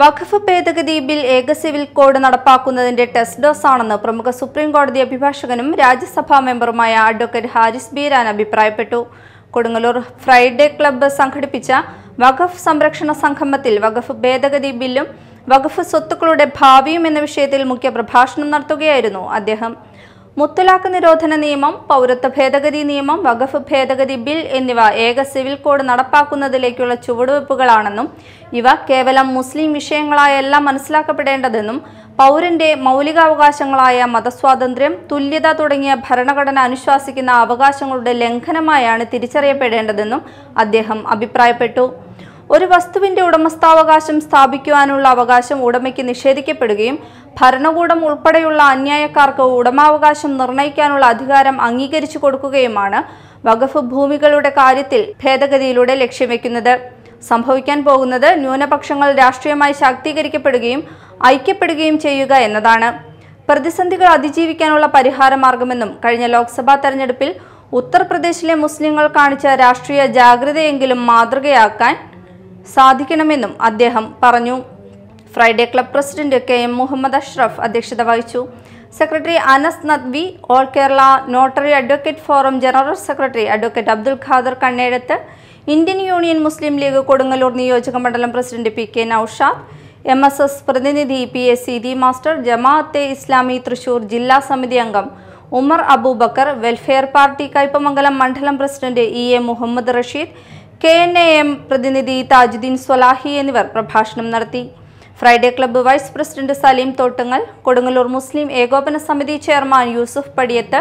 വഖഫ് ഭേദഗതി ബിൽ ഏക civil code നടപ്പാക്കുന്നതിന്റെ ടെസ്റ്റ് ഡോസ് ആണെന്ന് പ്രമുഖ സുപ്രീം കോടതി അഭിഭാഷകനും രാജ്യസഭാ മെമ്പറുമായ അഡ്വക്കേറ്റ് ഹാരിസ് ബീരാൻ അഭിപ്രായപ്പെട്ടു കൊടുങ്ങല്ലൂർ ഫ്രൈഡേ ക്ലബ്ബ് സംഘടിപ്പിച്ച വഖഫ് സംരക്ഷണ സംഗമത്തിൽ വഖഫ് ഭേദഗതി ബില്ലും വഖഫ് സ്വത്തുക്കളുടെ ഭാവിയും എന്ന വിഷയത്തിൽ മുഖ്യ പ്രഭാഷണം നടത്തുകയായിരുന്നു അദ്ദേഹം മുത്തലാഖ് നിരോധന നിയമം പൗരത്വ ഭേദഗതി നിയമം വഖഫ് ഭേദഗതി ബിൽ എന്നിവ ഏക സിവിൽ കോഡ് നടപ്പാക്കുന്നതിലേക്കുള്ള ചുവടുവയ്പ്പുകളാണെന്നും ഇവ കേവലം മുസ്ലിം വിഷയങ്ങളായല്ല മനസ്സിലാക്കപ്പെടേണ്ടതെന്നും പൗരന്റെ മൗലികാവകാശങ്ങളായ മതസ്വാതന്ത്ര്യം തുല്യത തുടങ്ങിയ ഭരണഘടന അനുശാസിക്കുന്ന അവകാശങ്ങളുടെ ലംഘനമായാണ് തിരിച്ചറിയപ്പെടേണ്ടതെന്നും അദ്ദേഹം അഭിപ്രായപ്പെട്ടു ഒരു വസ്തുവിന്റെ ഉടമസ്ഥാവകാശം സ്ഥാപിക്കുവാനുള്ള അവകാശം ഉടമയ്ക്ക് നിഷേധിക്കപ്പെടുകയും ഭരണകൂടം ഉൾപ്പെടെയുള്ള അന്യായക്കാർക്ക് ഉടമാവകാശം നിർണ്ണയിക്കാനുള്ള അധികാരം അംഗീകരിച്ചു കൊടുക്കുകയുമാണ് വഖഫ് ഭൂമികളുടെ കാര്യത്തിൽ ഭേദഗതിയിലൂടെ ലക്ഷ്യം വെക്കുന്നത് സംഭവിക്കാൻ പോകുന്നത് ന്യൂനപക്ഷങ്ങൾ രാഷ്ട്രീയമായി ശാക്തീകരിക്കപ്പെടുകയും ഐക്യപ്പെടുകയും ചെയ്യുക എന്നതാണ് പ്രതിസന്ധികൾ അതിജീവിക്കാനുള്ള പരിഹാരമാർഗമെന്നും കഴിഞ്ഞ ലോക്സഭാ തെരഞ്ഞെടുപ്പിൽ ഉത്തർപ്രദേശിലെ മുസ്ലിങ്ങൾ കാണിച്ച രാഷ്ട്രീയ ജാഗ്രതയെങ്കിലും മാതൃകയാക്കാൻ സാധിക്കണമെന്നും അദ്ദേഹം പറഞ്ഞു Friday club president K M Muhammad Ashraf അധ്യക്ഷത വഹിച്ചു secretary Anas Nadvi all Kerala notary advocate forum general secretary advocate Abdul Khader Kannedath Indian Union Muslim League Kodungallur നിയോജക മണ്ഡലം president P K Noushad M S S പ്രതിനിധി P S D master Jamaat-e Islami Thrissur ജില്ലാ സമിതി അംഗം ഉമർ അബൂബക്കർ വെൽഫെയർ പാർട്ടി കയ്പമംഗലം മണ്ഡലം president E A Muhammad Rasheed K N A M പ്രതിനിധി താജുദ്ദീൻ സ്വലാഹി എന്നിവർ പ്രഭാഷണം നടത്തി Friday club vice president Saleem Thottungal Kodungallur Muslim ഏകോപന സമിതി ചെയർമാൻ യൂസുഫ് പടിയത്ത്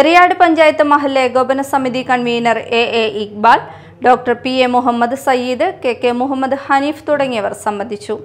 എറിയാട് പഞ്ചായത്ത് മഹൽ ഏകോപന സമിതി convener A A Iqbal doctor P A Muhammad Sayyid K K Muhammad Hanif തുടങ്ങിയവർ സംബന്ധിച്ചു